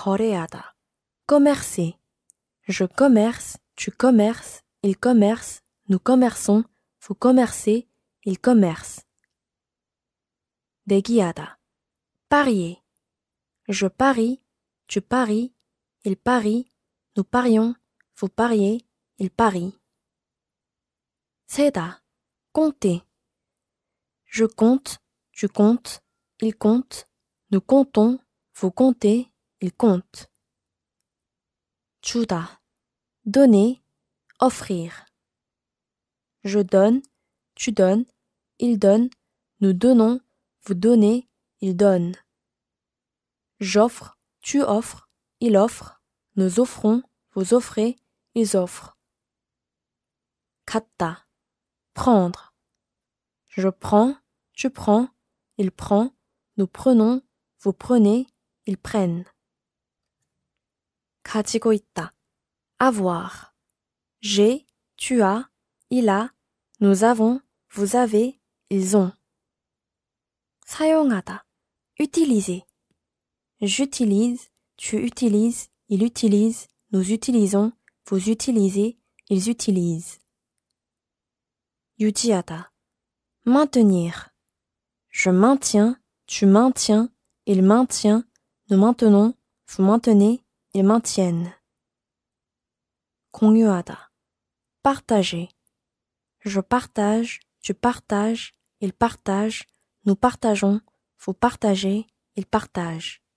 거래하다. Commercer. Je commerce, tu commerces, il commerce, nous commerçons, vous commercez, il commerce. Deguiada. Parier. Je parie, tu paries, il parie, nous parions, vous pariez, il parie. Seda. Compter. Je compte, tu comptes, il compte, nous comptons, vous comptez, il compte. Chuda, donner, offrir. Je donne, tu donnes, il donne, nous donnons, vous donnez, il donne. J'offre, tu offres, il offre, nous offrons, vous offrez, ils offrent. Katta, prendre. Je prends, tu prends, il prend, nous prenons, vous prenez, ils prennent. 가지고 avoir. J'ai, tu as, il a, nous avons, vous avez, ils ont. utiliser. J'utilise, tu utilises, il utilise, nous utilisons, vous utilisez, ils utilisent. 유지하다. maintenir. Je maintiens, tu maintiens, il maintient, nous maintenons, vous maintenez, ils maintiennent. 공유하다, partager. Je partage, tu partages, ils partagent, nous partageons, vous partagez, ils partagent.